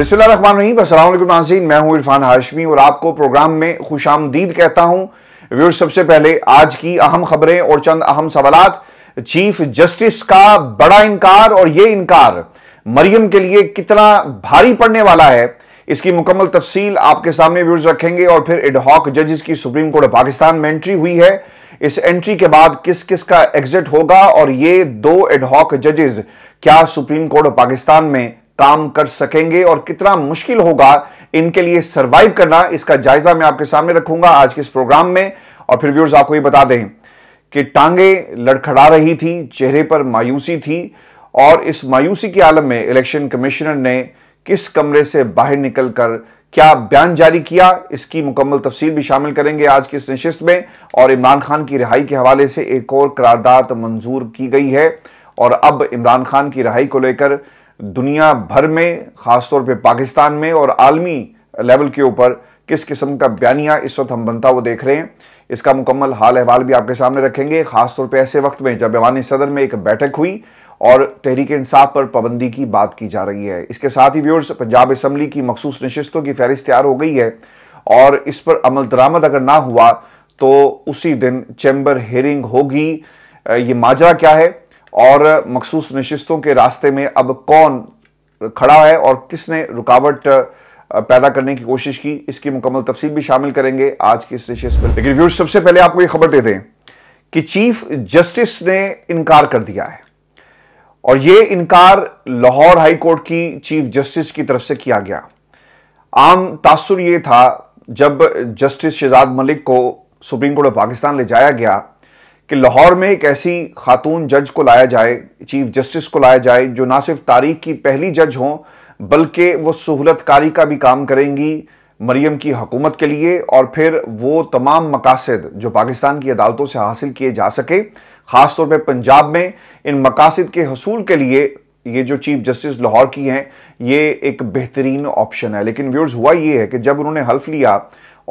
बिस्मिल्लाम असलम नाजीन मैं हूं इरफान हाशमी और आपको प्रोग्राम में खुश आमदीद कहता हूं व्यूअर्स सबसे पहले आज की अहम खबरें और चंद अहम सवाल चीफ जस्टिस का बड़ा इनकार और ये इनकार मरियम के लिए कितना भारी पड़ने वाला है इसकी मुकम्मल तफसील आपके सामने व्यूर्स रखेंगे और फिर एडहॉक जजेस की सुप्रीम कोर्ट ऑफ पाकिस्तान में एंट्री हुई है इस एंट्री के बाद किस किस का एग्जिट होगा और ये दो एडहॉक जजेस क्या सुप्रीम कोर्ट ऑफ पाकिस्तान में काम कर सकेंगे और कितना मुश्किल होगा इनके लिए सर्वाइव करना इसका जायजा मैं आपके सामने रखूंगा आज के इस प्रोग्राम में और फिर व्यूअर्स आपको ये बता दें कि टांगे लड़खड़ा रही थी चेहरे पर मायूसी थी और इस मायूसी के आलम में इलेक्शन कमिश्नर ने किस कमरे से बाहर निकलकर क्या बयान जारी किया इसकी मुकम्मल तफसील भी शामिल करेंगे आज की इस नशस्त में और इमरान खान की रिहाई के हवाले से एक और करारदाद मंजूर की गई है और अब इमरान खान की रिहाई को लेकर दुनिया भर में ख़ासतौर पे पाकिस्तान में और आलमी लेवल के ऊपर किस किस्म का बयानिया इस वक्त हम बनता हुआ देख रहे हैं इसका मुकम्मल हाल अहवाल भी आपके सामने रखेंगे ख़ासतौर पर ऐसे वक्त में जब अवानी सदर में एक बैठक हुई और तहरीक इंसाफ पर पाबंदी की बात की जा रही है इसके साथ ही व्यूअर्स पंजाब असम्बली की मखसूस नशस्तों की फहरिस्त तैयार हो गई है और इस पर अमल दरामद अगर ना हुआ तो उसी दिन चैम्बर हेयरिंग होगी ये माजरा क्या है और मखसूस नशिस्तों के रास्ते में अब कौन खड़ा है और किसने रुकावट पैदा करने की कोशिश की इसकी मुकम्मल तफसील भी शामिल करेंगे आज की इस नशस्त पर लेकिन व्यूर्स सबसे पहले आपको ये खबर देते हैं कि चीफ जस्टिस ने इनकार कर दिया है और ये इनकार लाहौर हाईकोर्ट की चीफ जस्टिस की तरफ से किया गया आम तासुर यह था जब जस्टिस शहजाद मलिक को सुप्रीम कोर्ट ऑफ पाकिस्तान ले जाया गया कि लाहौर में एक ऐसी खातून जज को लाया जाए चीफ जस्टिस को लाया जाए जो ना सिर्फ तारीख की पहली जज हों बल्कि वो सहूलतकारी का भी काम करेंगी मरीम की हकूमत के लिए और फिर वो तमाम मकासद जो पाकिस्तान की अदालतों से हासिल किए जा सके ख़ास तौर पर पंजाब में इन मकासद के हसूल के लिए ये जो चीफ जस्टिस लाहौर की हैं ये एक बेहतरीन ऑप्शन है लेकिन व्यूर्स हुआ ये है कि जब उन्होंने हल्फ लिया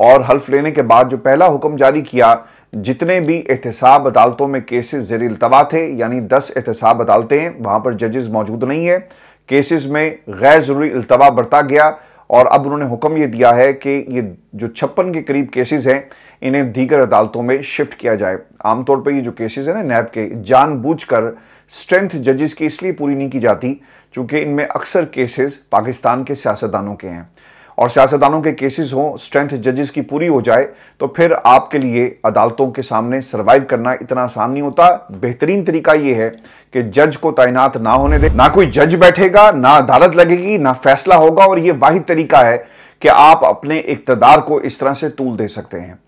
और हल्फ लेने के बाद जो पहला हुक्म जारी किया जितने भी एहतसाब अदालतों में केसेस जेर अल्तवा थे यानी दस एहतसाब अदालतें हैं वहां पर जजेस मौजूद नहीं है केसेस में गैर ज़रूरी अल्तवा बरता गया और अब उन्होंने हुक्म यह दिया है कि ये जो छप्पन के करीब केसेस हैं इन्हें दीगर अदालतों में शिफ्ट किया जाए आमतौर पर ये जो केसेस हैं ना नैब के कर स्ट्रेंथ जजेस की इसलिए पूरी नहीं की जाती चूंकि इनमें अक्सर केसेस पाकिस्तान के सियासतदानों के हैं और सियासतदानों के केसेस हों स्ट्रेंथ जजेस की पूरी हो जाए तो फिर आपके लिए अदालतों के सामने सर्वाइव करना इतना आसान नहीं होता बेहतरीन तरीका यह है कि जज को तैनात ना होने दे ना कोई जज बैठेगा ना अदालत लगेगी ना फैसला होगा और यह वाहि तरीका है कि आप अपने इकतदार को इस तरह से तूल दे सकते हैं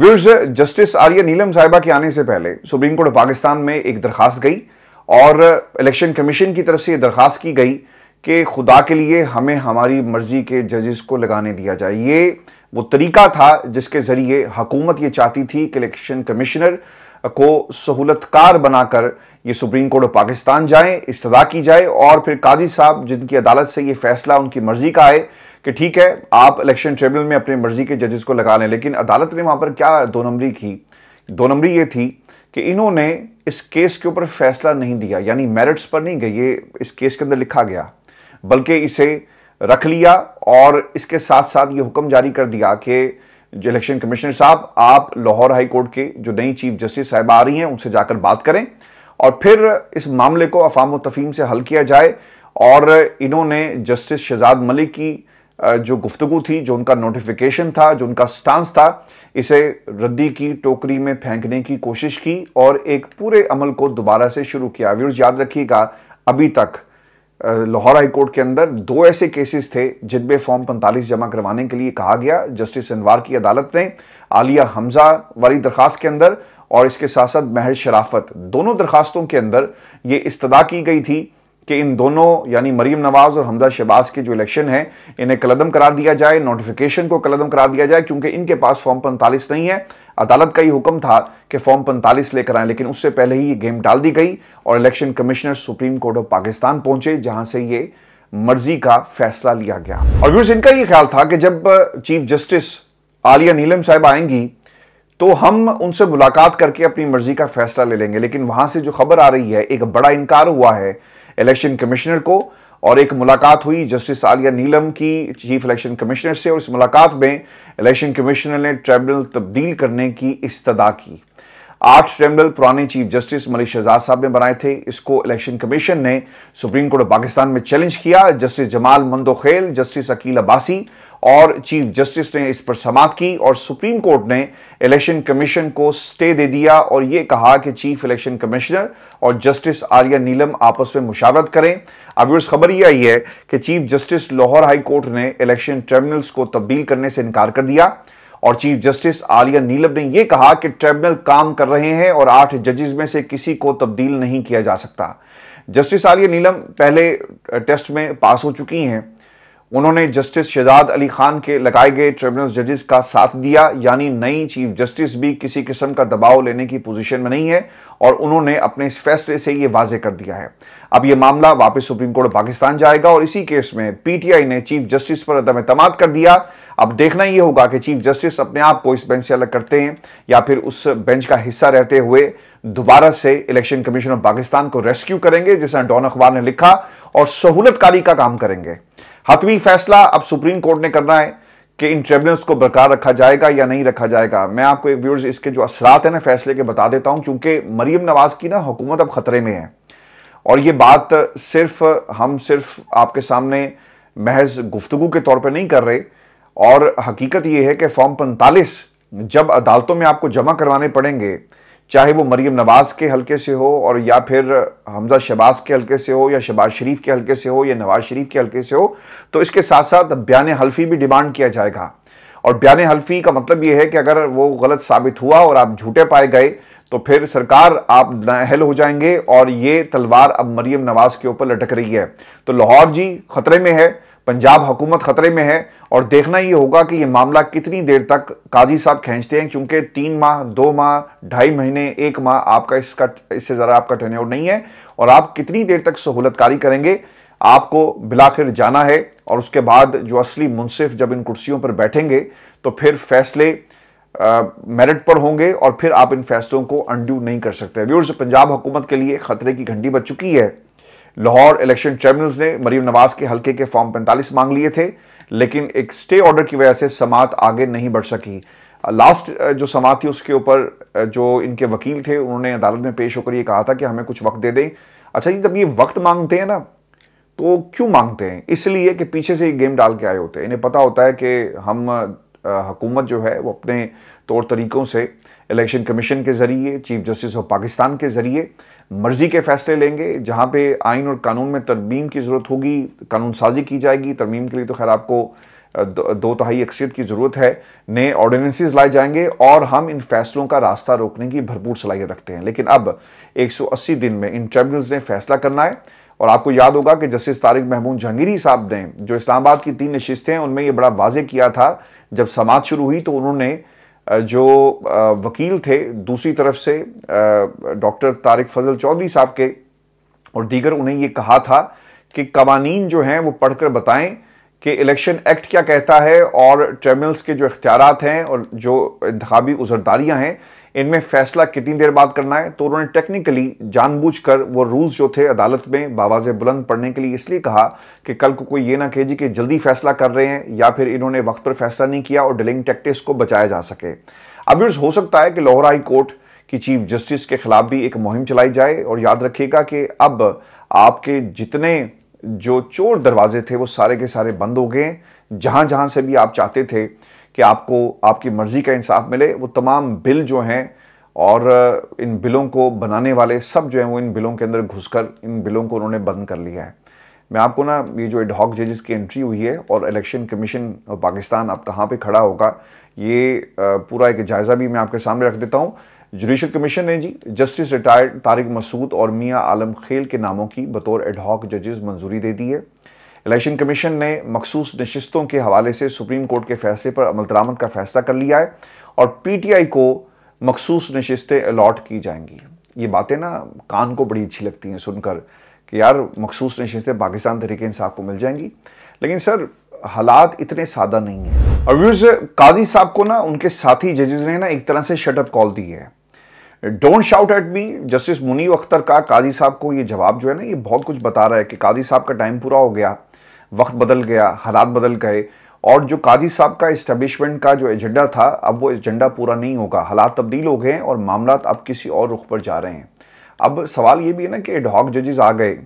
व्यूर्स जस्टिस आर्य नीलम साहिबा के आने से पहले सुप्रीम कोर्ट पाकिस्तान में एक दरखास्त गई और इलेक्शन कमीशन की तरफ से यह दरखास्त की गई कि खुदा के लिए हमें हमारी मर्ज़ी के जजेस को लगाने दिया जाए ये वो तरीका था जिसके ज़रिए हकूमत ये चाहती थी कि इलेक्शन कमिश्नर को सहूलतकार बनाकर ये सुप्रीम कोर्ट ऑफ पाकिस्तान जाएं इस्तदा की जाए और फिर काजी साहब जिनकी अदालत से ये फैसला उनकी मर्ज़ी का आए कि ठीक है आप इलेक्शन ट्रिब्यूनल में अपनी मर्ज़ी के जजेस को लगा लें लेकिन अदालत ने वहाँ पर क्या दो नंबरी की दो नंबरी ये थी कि इन्होंने इस केस के ऊपर फैसला नहीं दिया यानी मेरिट्स पर नहीं गई ये इस केस के अंदर लिखा गया बल्कि इसे रख लिया और इसके साथ साथ ये हुक्म जारी कर दिया कि जो इलेक्शन कमिश्नर साहब आप लाहौर हाई कोर्ट के जो नई चीफ जस्टिस साहब आ रही हैं उनसे जाकर बात करें और फिर इस मामले को अफाम तफीम से हल किया जाए और इन्होंने जस्टिस शहजाद मलिक की जो गुफ्तु थी जो उनका नोटिफिकेशन था जो उनका स्टांस था इसे रद्दी की टोकरी में फेंकने की कोशिश की और एक पूरे अमल को दोबारा से शुरू किया व्यूर्स याद रखिएगा अभी तक लाहौर हाई कोर्ट के अंदर दो ऐसे केसेस थे जिनमें फॉर्म 45 जमा करवाने के लिए कहा गया जस्टिस अनवार की अदालत ने आलिया हमजा वाली दरखास्त के अंदर और इसके साथ साथ महर शराफत दोनों दरखास्तों के अंदर ये इस्तदा की गई थी कि इन दोनों यानी मरीम नवाज़ और हमदा शहबाज के जो इलेक्शन है इन्हें कलदम करार दिया जाए नोटिफिकेशन को कलदम करार दिया जाए क्योंकि इनके पास फॉर्म पैंतालीस नहीं है अदालत का ही हुक्म था कि फॉर्म पैंतालीस लेकर आए लेकिन उससे पहले ही ये गेम डाल दी गई और election commissioner supreme court of Pakistan पहुंचे जहां से ये मर्जी का फैसला लिया गया और व्यूर्स इनका ये ख्याल था कि जब chief uh, justice Aliya Neelam साहब आएंगी तो हम उनसे मुलाकात करके अपनी मर्जी का फैसला ले लेंगे लेकिन वहां से जो खबर आ रही है एक बड़ा इनकार हुआ है इलेक्शन कमिश्नर को और एक मुलाकात हुई जस्टिस आलिया नीलम की चीफ इलेक्शन कमिश्नर से और इस मुलाकात में इलेक्शन कमिश्नर ने ट्राइब्यूनल तब्दील करने की इस्तदा की आठ ट्रिब्यूनल पुराने चीफ जस्टिस मलिक शहजाद साहब ने बनाए थे इसको इलेक्शन कमीशन ने सुप्रीम कोर्ट ऑफ पाकिस्तान में चैलेंज किया जस्टिस जमाल मंदोखेल जस्टिस अकील अब्बासी और चीफ जस्टिस ने इस पर समाप्त की और सुप्रीम कोर्ट ने इलेक्शन कमीशन को स्टे दे दिया और ये कहा कि चीफ इलेक्शन कमिश्नर और जस्टिस आर्या नीलम आपस में मुशावरत करें अब इस खबर ये आई है कि chief justice Lahore high court ने इलेक्शन ट्रिब्यूनल्स को तब्दील करने से इनकार कर दिया और चीफ जस्टिस आलिया नीलम ने यह कहा कि ट्रिब्यूनल काम कर रहे हैं और आठ जजेस में से किसी को तब्दील नहीं किया जा सकता जस्टिस आलिया नीलम पहले टेस्ट में पास हो चुकी हैं उन्होंने जस्टिस शहजाद अली खान के लगाए गए ट्रिब्यूनल जजेस का साथ दिया यानी नई चीफ जस्टिस भी किसी किस्म का दबाव लेने की पोजीशन में नहीं है और उन्होंने अपने इस फैसले से ये वाजे कर दिया है अब यह मामला वापस सुप्रीम कोर्ट पाकिस्तान जाएगा और इसी केस में पीटीआई ने चीफ जस्टिस पर अदम अतमाद कर दिया अब देखना यह होगा कि चीफ जस्टिस अपने आप को इस बेंच से अलग करते हैं या फिर उस बेंच का हिस्सा रहते हुए दोबारा से इलेक्शन कमीशन ऑफ पाकिस्तान को रेस्क्यू करेंगे जैसा डॉन अखबार ने लिखा और सहूलतकारी का काम करेंगे हतवी फैसला अब सुप्रीम कोर्ट ने करना है कि इन ट्रिब्यूनल्स को बरकरार रखा जाएगा या नहीं रखा जाएगा मैं आपको एक व्यूर्स इसके जो असरात हैं ना फैसले के बता देता हूं क्योंकि मरीम नवाज की ना हुकूमत अब खतरे में है और ये बात सिर्फ हम सिर्फ आपके सामने महज गुफ्तगु के तौर पर नहीं कर रहे और हकीकत यह है कि फॉर्म पैंतालीस जब अदालतों में आपको जमा करवाने पड़ेंगे चाहे वो मरीम नवाज़ के हलके से हो और या फिर हमजा शहबाज के हलके से हो या शहबाज शरीफ के हलके से हो या नवाज शरीफ के हलके से हो तो इसके साथ साथ बयान हल्फी भी डिमांड किया जाएगा और बयान हल्फी का मतलब ये है कि अगर वो गलत साबित हुआ और आप झूठे पाए गए तो फिर सरकार आप नाहल हो जाएंगे और ये तलवार अब मरीम नवाज़ के ऊपर लटक रही है तो लाहौर जी खतरे में है पंजाब हुकूमत खतरे में है और देखना ये होगा कि ये मामला कितनी देर तक काजी साहब खींचते हैं क्योंकि तीन माह दो माह ढाई महीने एक माह आपका इसका इससे ज़रा आपका टेन्योर नहीं है और आप कितनी देर तक सहूलतकारी करेंगे आपको बिलाखिर जाना है और उसके बाद जो असली मुनसिफ जब इन कुर्सियों पर बैठेंगे तो फिर फैसले मेरिट पर होंगे और फिर आप इन फैसलों को अनड्यू नहीं कर सकते व्यूर्स पंजाब हुकूमत के लिए खतरे की घंटी बच चुकी है लाहौर इलेक्शन ट्रिब्यूनल्स ने मरीम नवाज के हल्के के फॉर्म पैंतालीस मांग लिए थे लेकिन एक स्टे ऑर्डर की वजह से समात आगे नहीं बढ़ सकी लास्ट जो समात थी उसके ऊपर जो इनके वकील थे उन्होंने अदालत में पेश होकर ये कहा था कि हमें कुछ वक्त दे दें अच्छा जी जब ये वक्त मांगते हैं ना तो क्यों मांगते हैं इसलिए कि पीछे से ये गेम डाल के आए होते हैं इन्हें पता होता है कि हम हुकूमत जो है वो अपने तौर तरीक़ों से इलेक्शन कमीशन के ज़रिए चीफ जस्टिस ऑफ पाकिस्तान के ज़रिए मर्जी के फैसले लेंगे जहां पे आइन और कानून में तरमीम की ज़रूरत होगी कानून साजी की जाएगी तरमीम के लिए तो खैर आपको दो, तहाई अक्सियत की ज़रूरत है नए ऑर्डिनेंसेज लाए जाएंगे और हम इन फैसलों का रास्ता रोकने की भरपूर सलाहियत रखते हैं लेकिन अब 180 दिन में इन ट्रिब्यूनल्स ने फैसला करना है और आपको याद होगा कि जस्टिस तारिक महमूद जहांगीरी साहब ने जो इस्लामाबाद की तीन नशितें हैं उनमें यह बड़ा वाजे किया था जब समाज शुरू हुई तो उन्होंने जो वकील थे दूसरी तरफ से डॉक्टर तारिक फजल चौधरी साहब के और दीगर उन्हें ये कहा था कि कवानीन जो हैं वो पढ़कर बताएं कि इलेक्शन एक्ट क्या कहता है और ट्रिब्यूनल्स के जो इख्तियार हैं और जो इंतबी उजरदारियाँ हैं इनमें फैसला कितनी देर बाद करना है तो उन्होंने टेक्निकली जानबूझकर वो रूल्स जो थे अदालत में बावाज बुलंद पढ़ने के लिए इसलिए कहा कि कल को कोई ये ना कहे जी कि जल्दी फैसला कर रहे हैं या फिर इन्होंने वक्त पर फैसला नहीं किया और डिलिंग टैक्टिस को बचाया जा सके अब हो सकता है कि लाहौर हाई कोर्ट की चीफ जस्टिस के खिलाफ भी एक मुहिम चलाई जाए और याद रखिएगा कि अब आपके जितने जो चोर दरवाजे थे वो सारे के सारे बंद हो गए जहां जहां से भी आप चाहते थे कि आपको आपकी मर्ज़ी का इंसाफ मिले वो तमाम बिल जो हैं और इन बिलों को बनाने वाले सब जो हैं वो इन बिलों के अंदर घुसकर इन बिलों को उन्होंने बंद कर लिया है मैं आपको ना ये जो एडहॉक जजेस की एंट्री हुई है और इलेक्शन कमीशन पाकिस्तान अब कहाँ पे खड़ा होगा ये पूरा एक जायज़ा भी मैं आपके सामने रख देता हूँ जुडिशल कमीशन ने जी जस्टिस रिटायर्ड तारिक मसूद और मियाँ आलम खेल के नामों की बतौर एडहॉक जजेस मंजूरी दे दी है इलेक्शन कमीशन ने मखसूस नशस्तों के हवाले से सुप्रीम कोर्ट के फैसले पर अमल दरामद का फैसला कर लिया है और पीटीआई को मखसूस नशस्तें अलॉट की जाएंगी ये बातें ना कान को बड़ी अच्छी लगती हैं सुनकर कि यार मखसूस नशस्तें पाकिस्तान तरीके इंसाफ को मिल जाएंगी लेकिन सर हालात इतने सादा नहीं हैं और व्यूज काजी साहब को ना उनके साथी जजेज ने ना एक तरह से शटअप कॉल दी है don't shout at me justice Munib Akhtar का काजी साहब को ये जवाब जो है ना ये बहुत कुछ बता रहा है कि काजी साहब का टाइम पूरा हो गया वक्त बदल गया हालात बदल गए और जो काजी साहब का इस्टेब्लिशमेंट का जो एजेंडा था अब वो एजेंडा पूरा नहीं होगा हालात तब्दील हो गए हैं और मामला अब किसी और रुख पर जा रहे हैं अब सवाल ये भी है ना कि एडहॉक जजेस आ गए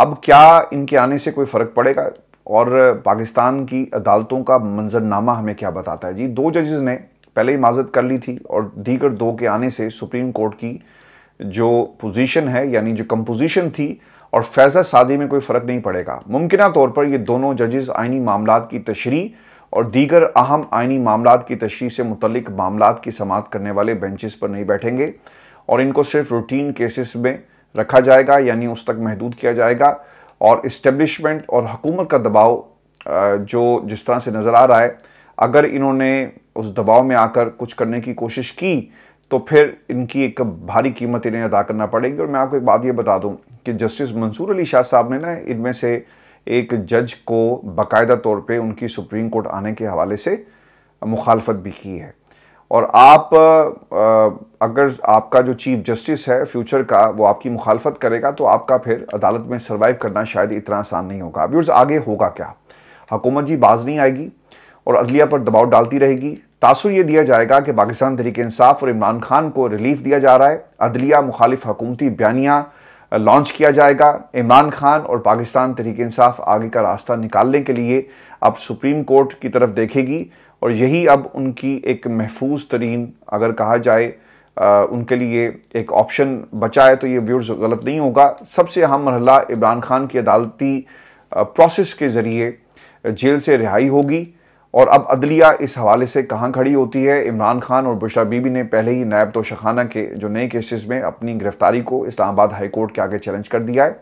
अब क्या इनके आने से कोई फ़र्क पड़ेगा और पाकिस्तान की अदालतों का मंजरनामा हमें क्या बताता है जी दो जजेस ने पहले ही माजत कर ली थी और दीगर दो के आने से सुप्रीम कोर्ट की जो पोजीशन है यानी जो कंपोजिशन थी और फैसला साजी में कोई फ़र्क नहीं पड़ेगा मुमकिन तौर पर ये दोनों जजेस आइनी मामला की तशरी और दीगर अहम आइनी मामला की तशरी से मुतल मामला की समात करने वाले बेंचेस पर नहीं बैठेंगे और इनको सिर्फ रूटीन केसेस में रखा जाएगा यानी उस तक महदूद किया जाएगा और इस्टेब्लिशमेंट और हकूमत का दबाव जो जिस तरह से नज़र आ रहा है अगर इन्होंने उस दबाव में आकर कुछ करने की कोशिश की तो फिर इनकी एक भारी कीमत इन्हें अदा करना पड़ेगी और मैं आपको एक बात ये बता दूं कि जस्टिस मंसूर अली शाह साहब ने ना इनमें से एक जज को बाकायदा तौर पे उनकी सुप्रीम कोर्ट आने के हवाले से मुखालफत भी की है और आप अगर आपका जो चीफ जस्टिस है फ्यूचर का वो आपकी मुखालफत करेगा तो आपका फिर अदालत में सर्वाइव करना शायद इतना आसान नहीं होगा व्यूर्स आगे होगा क्या हुकूमत जी बाज नहीं आएगी और अदलिया पर दबाव डालती रहेगी तासुर ये दिया जाएगा कि पाकिस्तान तहरीक इंसाफ और इमरान खान को रिलीफ दिया जा रहा है अदलिया मुखालिफ हकूमती बयानिया लॉन्च किया जाएगा इमरान खान और पाकिस्तान तहरीक इंसाफ आगे का रास्ता निकालने के लिए अब सुप्रीम कोर्ट की तरफ देखेगी और यही अब उनकी एक महफूज तरीन अगर कहा जाए आ, उनके लिए एक ऑप्शन बचा है तो ये व्यूर्स गलत नहीं होगा सबसे अहम मरहला इमरान खान की अदालती प्रोसेस के ज़रिए जेल से रिहाई होगी और अब अदलिया इस हवाले से कहाँ खड़ी होती है इमरान खान और बुशरा बीबी ने पहले ही नायब तो शखाना के जो नए केसेस में अपनी गिरफ्तारी को इस्लामाबाद हाई कोर्ट के आगे चैलेंज कर दिया है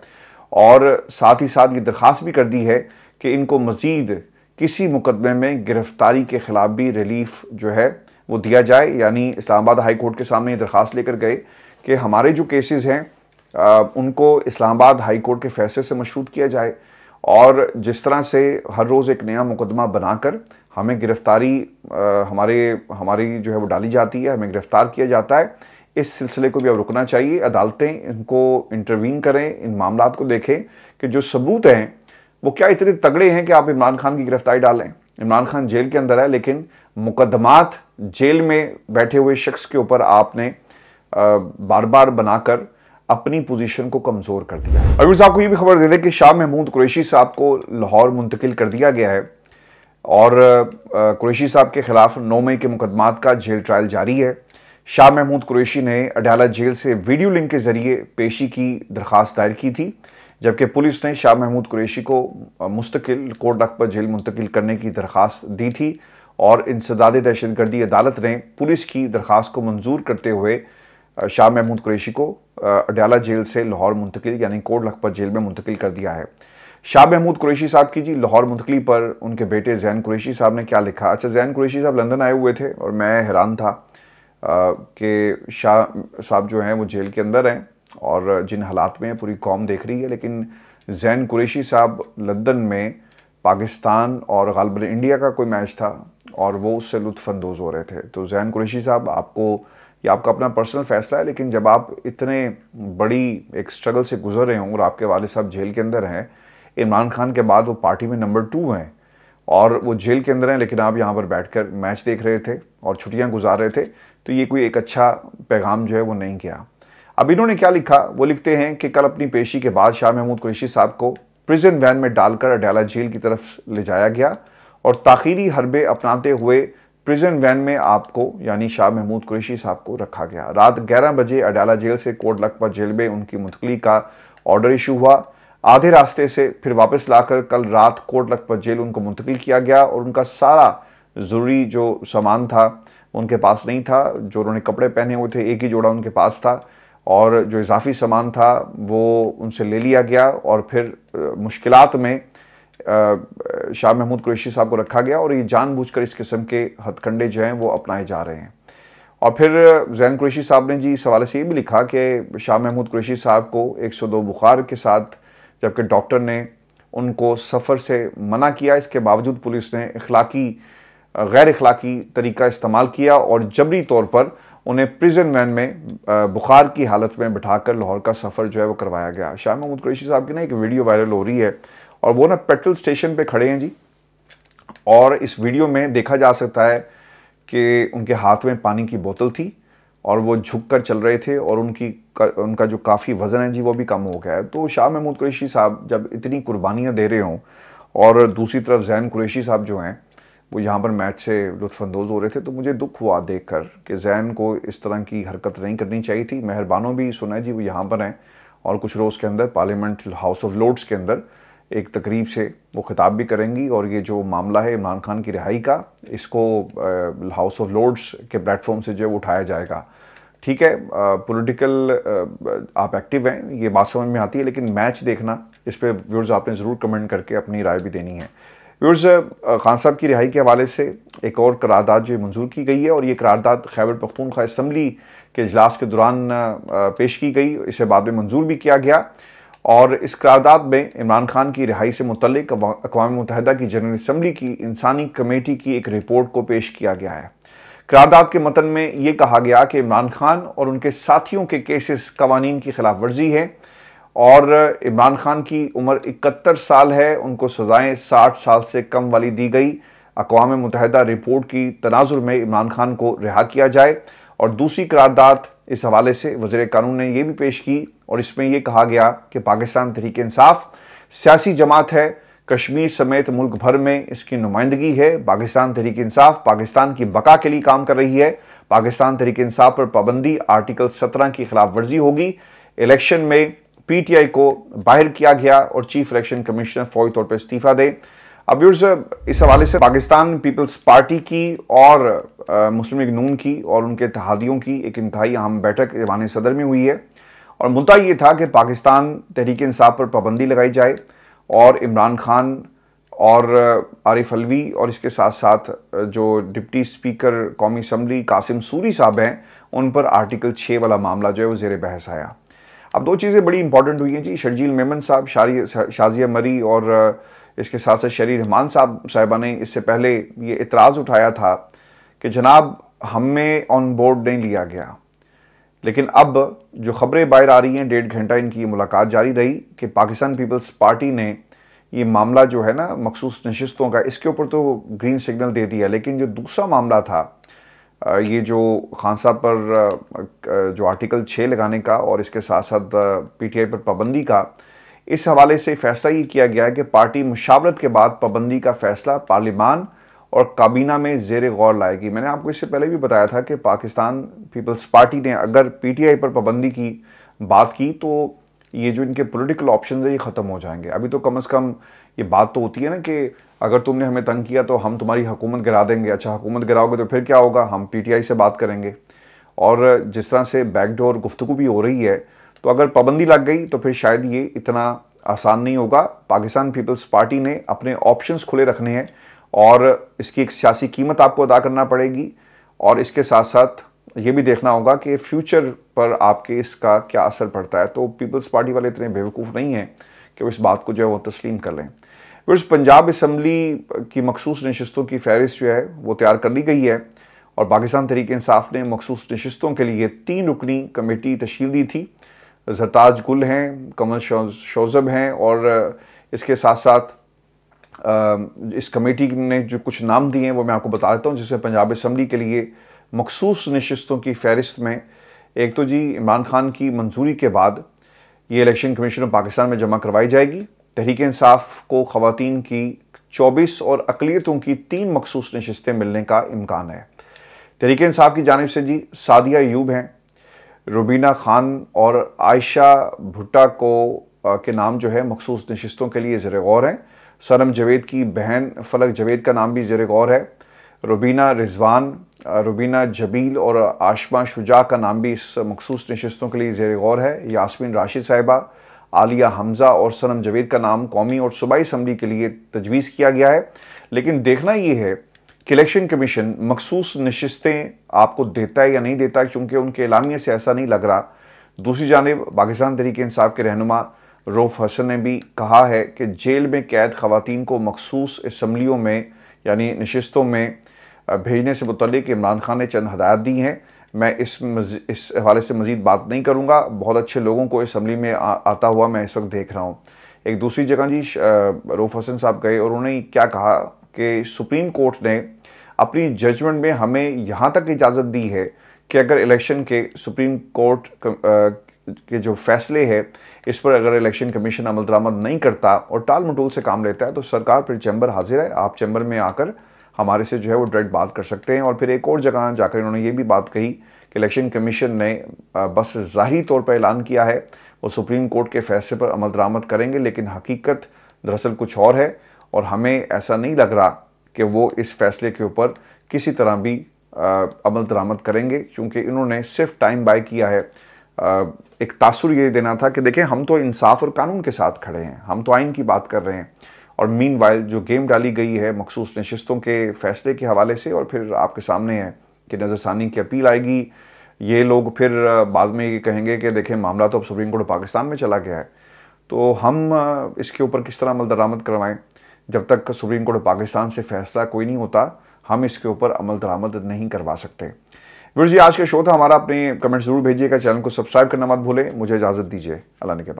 और साथ ही साथ ये दरख्वास्त भी कर दी है कि इनको मज़ीद किसी मुकदमे में गिरफ्तारी के ख़िलाफ़ भी रिलीफ जो है वो दिया जाए यानी इस्लामाबाद हाई कोर्ट के सामने ये दरख्वास्त लेकर गए कि हमारे जो केसेज़ हैं उनको इस्लामाबाद हाई कोर्ट के फैसले से मशरूद किया जाए और जिस तरह से हर रोज़ एक नया मुकदमा बनाकर हमें गिरफ्तारी हमारे हमारी जो है वो डाली जाती है हमें गिरफ्तार किया जाता है इस सिलसिले को भी अब रुकना चाहिए अदालतें इनको इंटरवीन करें इन मामला को देखें कि जो सबूत हैं वो क्या इतने तगड़े हैं कि आप इमरान खान की गिरफ्तारी डालें इमरान खान जेल के अंदर है लेकिन मुकदमात जेल में बैठे हुए शख्स के ऊपर आपने बार बार बनाकर अपनी पोजीशन को कमजोर कर दिया है अभी साहब को यह भी खबर दे दें कि शाह महमूद कुरैशी साहब को लाहौर मुंतकिल कर दिया गया है और कुरैशी साहब के खिलाफ नौ मई के मुकदमात का जेल ट्रायल जारी है शाह महमूद कुरैशी ने अडाला जेल से वीडियो लिंक के जरिए पेशी की दरख्वास्त दायर की थी जबकि पुलिस ने शाह महमूद कुरैशी को मुस्तकिल कोर्ट अकबर जेल मुंतकिल करने की दरख्वास्त दी थी और इंसदाद दहशतगर्दी अदालत ने पुलिस की दरख्वास्त को मंजूर करते हुए शाह महमूद कुरैशी को अडयाला जेल से लाहौर मुंतकिल यानी कोट लखपत जेल में मुंतकिल कर दिया है शाह महमूद कुरैशी साहब की जी लाहौर मुंतकली पर उनके बेटे जैन कुरैशी साहब ने क्या लिखा अच्छा जैन कुरैशी साहब लंदन आए हुए थे और मैं हैरान था कि शाह साहब जो हैं वो जेल के अंदर हैं और जिन हालात में पूरी कौम देख रही है लेकिन जैन कुरैशी साहब लंदन में पाकिस्तान और गालबन इंडिया का कोई मैच था और वो उससे लुफानंदोज़ हो रहे थे तो जैन कुरैशी साहब आपको ये आपका अपना पर्सनल फैसला है लेकिन जब आप इतने बड़ी एक स्ट्रगल से गुजर रहे हों और आपके वाले साहब जेल के अंदर हैं इमरान खान के बाद वो पार्टी में नंबर टू हैं और वो जेल के अंदर हैं लेकिन आप यहाँ पर बैठकर मैच देख रहे थे और छुट्टियाँ गुजार रहे थे तो ये कोई एक अच्छा पैगाम जो है वो नहीं गया अब इन्होंने क्या लिखा वो लिखते हैं कि कल अपनी पेशी के बाद शाह महमूद कुरैशी साहब को प्रिजन वैन में डालकर अडयाला जेल की तरफ ले जाया गया और ताखीरी हरबे अपनाते हुए प्रिजन वैन में आपको यानी शाह महमूद कुरैशी साहब को रखा गया रात 11 बजे अडाला जेल से कोट लखपत जेल में उनकी मुंतकली का ऑर्डर इशू हुआ आधे रास्ते से फिर वापस लाकर कल रात कोट लखपत जेल उनको मुंतकिल किया गया और उनका सारा ज़रूरी जो सामान था उनके पास नहीं था जो उन्होंने कपड़े पहने हुए थे एक ही जोड़ा उनके पास था और जो इजाफी सामान था वो उनसे ले लिया गया और फिर मुश्किलात में शाह महमूद कुरैशी साहब को रखा गया और ये जानबूझकर इस किस्म के हथकंडे जो हैं वो अपनाए जा रहे हैं और फिर जैन कुरैशी साहब ने जी इस हवाले से ये भी लिखा कि शाह महमूद कुरैशी साहब को एक सौ दो बुखार के साथ जबकि डॉक्टर ने उनको सफ़र से मना किया इसके बावजूद पुलिस ने अखलाकी गैर अखलाकी तरीका इस्तेमाल किया और जबरी तौर पर उन्हें प्रिजन वैन में बुखार की हालत में बिठाकर लाहौर का सफ़र जो है वो करवाया गया शाह महमूद कुरैशी साहब की ना एक वीडियो वायरल हो रही है और वो ना पेट्रोल स्टेशन पे खड़े हैं जी और इस वीडियो में देखा जा सकता है कि उनके हाथ में पानी की बोतल थी और वो झुक कर चल रहे थे और उनकी उनका जो काफ़ी वज़न है जी वो भी कम हो गया है तो शाह महमूद कुरेशी साहब जब इतनी कुर्बानियाँ दे रहे हों और दूसरी तरफ जैन कुरेशी साहब जो हैं वो यहाँ पर मैच से लुफानंदोज़ हो रहे थे तो मुझे दुख हुआ देख कर कि जैन को इस तरह की हरकत नहीं करनी चाहिए थी मेहरबानों भी सुना है जी वो यहाँ पर हैं और कुछ रोज़ के अंदर पार्लियामेंट हाउस ऑफ लॉर्ड्स के अंदर एक तकरीब से वो ख़िताब भी करेंगी और ये जो मामला है इमरान खान की रिहाई का इसको हाउस ऑफ लॉर्ड्स के प्लेटफॉर्म से जो है उठाया जाएगा ठीक है पॉलिटिकल आप एक्टिव हैं ये बात समझ में आती है लेकिन मैच देखना इस पर व्यूर्स आपने ज़रूर कमेंट करके अपनी राय भी देनी है व्यूर्स खान साहब की रिहाई के हवाले से एक और करारदाद जो मंजूर की गई है और ये करारदाद खैबर पख्तूनख्वा इसम्बली के अजलास के दौरान पेश की गई इसे बाद में मंजूर भी किया गया और इस करारदाद में इमरान खान की रिहाई से मुतलिक अकवा मुतहदा की जनरल इसम्बली की इंसानी कमेटी की एक रिपोर्ट को पेश किया गया है करारदाद के मतन में ये कहा गया कि इमरान खान और उनके साथियों के केसेस कवानीन की खिलाफ वर्जी है और इमरान खान की उम्र इकहत्तर साल है उनको सजाएं साठ साल से कम वाली दी गई अकवा मुतहदा रिपोर्ट की तनाजुर में इमरान खान को रिहा किया जाए और दूसरी करारदाद इस हवाले से वजीर कानून ने यह भी पेश की और इसमें यह कहा गया कि पाकिस्तान तहरीक इंसाफ सियासी जमात है कश्मीर समेत मुल्क भर में इसकी नुमाइंदगी है पाकिस्तान तहरीक इंसाफ पाकिस्तान की बका के लिए काम कर रही है पाकिस्तान तहरीक इंसाफ पर पाबंदी आर्टिकल सत्रह की खिलाफ वर्जी होगी इलेक्शन में पीटीआई को बाहर किया गया और चीफ इलेक्शन कमिश्नर फौरी तौर पर इस्तीफा दें अब व्यूर्स इस हवाले से पाकिस्तान पीपल्स पार्टी की और मुस्लिम लीग नून की और उनके तहादियों की एक इंतहाई अहम बैठक ईवान सदर में हुई है और मुद्दा ये था कि पाकिस्तान तहरीक इंसाफ पर पाबंदी लगाई जाए और इमरान खान और आरिफ अलवी और इसके साथ साथ जो डिप्टी स्पीकर कौमी असम्बली कासिम सूरी साहब हैं उन पर आर्टिकल छः वाला मामला जो है वो जेर बहस आया अब दो चीज़ें बड़ी इंपॉर्टेंट हुई हैं जी शर्जील मेमन साहब शाजिया मरी और इसके साथ साथ शरीर रहमान साहब साहिबा ने इससे पहले ये इतराज़ उठाया था कि जनाब हमें ऑन बोर्ड नहीं लिया गया लेकिन अब जो खबरें बाहर आ रही हैं डेढ़ घंटा इनकी मुलाकात जारी रही कि पाकिस्तान पीपल्स पार्टी ने ये मामला जो है ना मखसूस नशस्तों का इसके ऊपर तो ग्रीन सिग्नल दे दिया लेकिन जो दूसरा मामला था ये जो खान साहब पर जो आर्टिकल छः लगाने का और इसके साथ साथ पीटीआई पर पाबंदी का इस हवाले से फैसला ये किया गया है कि पार्टी मुशावरत के बाद पाबंदी का फैसला पार्लिमान और काबीना में जेर गौर लाएगी मैंने आपको इससे पहले भी बताया था कि पाकिस्तान पीपल्स पार्टी ने अगर पीटीआई पर पाबंदी की बात की तो ये जो इनके पॉलिटिकल ऑप्शन है ये ख़त्म हो जाएंगे अभी तो कम से कम ये बात तो होती है ना कि अगर तुमने हमें तंग किया तो हम तुम्हारी हुकूमत गिरा देंगे अच्छा हुकूमत गिराओगे तो फिर क्या होगा हम आई से बात करेंगे और जिस तरह से बैकडोर गुफ्तु भी हो रही है तो अगर पाबंदी लग गई तो फिर शायद ये इतना आसान नहीं होगा पाकिस्तान पीपल्स पार्टी ने अपने ऑप्शंस खुले रखने हैं और इसकी एक सियासी कीमत आपको अदा करना पड़ेगी और इसके साथ साथ ये भी देखना होगा कि फ्यूचर पर आपके इसका क्या असर पड़ता है तो पीपल्स पार्टी वाले इतने बेवकूफ़ नहीं हैं कि वो इस बात को जो है वो तस्लीम कर लें फिर पंजाब इसम्बली की मखसूस नशस्तों की फहरिस्त जो है वो तैयार कर ली गई है और पाकिस्तान तरीके इंसाफ ने मखसूस नशस्तों के लिए तीन रुकनी कमेटी तश्ील दी थी जरताज गुल हैं कमल शोजब हैं और इसके साथ साथ इस कमेटी ने जो कुछ नाम दिए हैं वो मैं आपको बता देता हूँ जिसमें पंजाब असम्बली के लिए मखसूस नशस्तों की फहरिस्त में एक तो जी इमरान खान की मंजूरी के बाद ये इलेक्शन कमीशन ऑफ पाकिस्तान में जमा करवाई जाएगी तहरीक इंसाफ को ख़वान की चौबीस और अकलीतों की तीन मखसूस नशस्तें मिलने का इम्कान है तहरीक इंसाफ की जानब से जी सादिया यूब हैं रुबीना खान और आयशा भुट्टा को के नाम जो है मखसूस नशस्तों के लिए ज़र गौर हैं सनम जवेद की बहन फलक जवेद का नाम भी ज़र गौर है रुबीना रिजवान रुबीना जबील और आशमा शुजा का नाम भी इस मखसूस नशस्तों के लिए ज़र गौर है यासमिन राशिद साहिबा आलिया हमज़ा और सनम जवेद का नाम कौमी और सूबाई इसम्बली के लिए तजवीज़ किया गया है लेकिन देखना ये है कि इलेक्शन कमीशन मखसूस नशस्तें आपको देता है या नहीं देता क्योंकि उनके एलानिए से ऐसा नहीं लग रहा दूसरी जानब पाकिस्तान तरीके इंसाफ के रहनुमा रोफ़ हसन ने भी कहा है कि जेल में कैद खुतिन को मखसूस इसम्बलियों में यानी नशस्तों में भेजने से मुतलिक इमरान खान ने चंद हदायत दी हैं मैं इस इस हवाले से मज़ीद बात नहीं करूँगा बहुत अच्छे लोगों को इसम्बली में आ, आता हुआ मैं इस वक्त देख रहा हूँ एक दूसरी जगह जी रोफ हसन साहब गए और उन्होंने क्या कहा कि सुप्रीम कोर्ट ने अपनी जजमेंट में हमें यहाँ तक इजाज़त दी है कि अगर इलेक्शन के सुप्रीम कोर्ट के जो फैसले हैं इस पर अगर इलेक्शन कमीशन अमल दरामद नहीं करता और टाल मटोल से काम लेता है तो सरकार फिर चैम्बर हाजिर है आप चैम्बर में आकर हमारे से जो है वो डायरेक्ट बात कर सकते हैं और फिर एक और जगह जाकर इन्होंने ये भी बात कही कि इलेक्शन कमीशन ने बस ज़ाहरी तौर पर ऐलान किया है वो सुप्रीम कोर्ट के फैसले पर अमल दरामद करेंगे लेकिन हकीकत दरअसल कुछ और है और हमें ऐसा नहीं लग रहा कि वो इस फैसले के ऊपर किसी तरह भी अमल दरामद करेंगे क्योंकि इन्होंने सिर्फ टाइम बाय किया है एक तासुर ये देना था कि देखें हम तो इंसाफ और कानून के साथ खड़े हैं हम तो आइन की बात कर रहे हैं और मीन जो गेम डाली गई है मखसूस नशस्तों के फैसले के हवाले से और फिर आपके सामने है कि नज़रसानी की अपील आएगी ये लोग फिर बाद में ये कहेंगे कि देखें मामला तो अब सुप्रीम कोर्ट पाकिस्तान में चला गया है तो हम इसके ऊपर किस तरह अमल दरामद करवाएं जब तक सुप्रीम कोर्ट पाकिस्तान से फैसला कोई नहीं होता हम इसके ऊपर अमल दरामद नहीं करवा सकते वीर जी आज का शो था हमारा अपने कमेंट जरूर भेजिएगा चैनल को सब्सक्राइब करना मत भूलें मुझे इजाज़त दीजिए अल्लाह ने के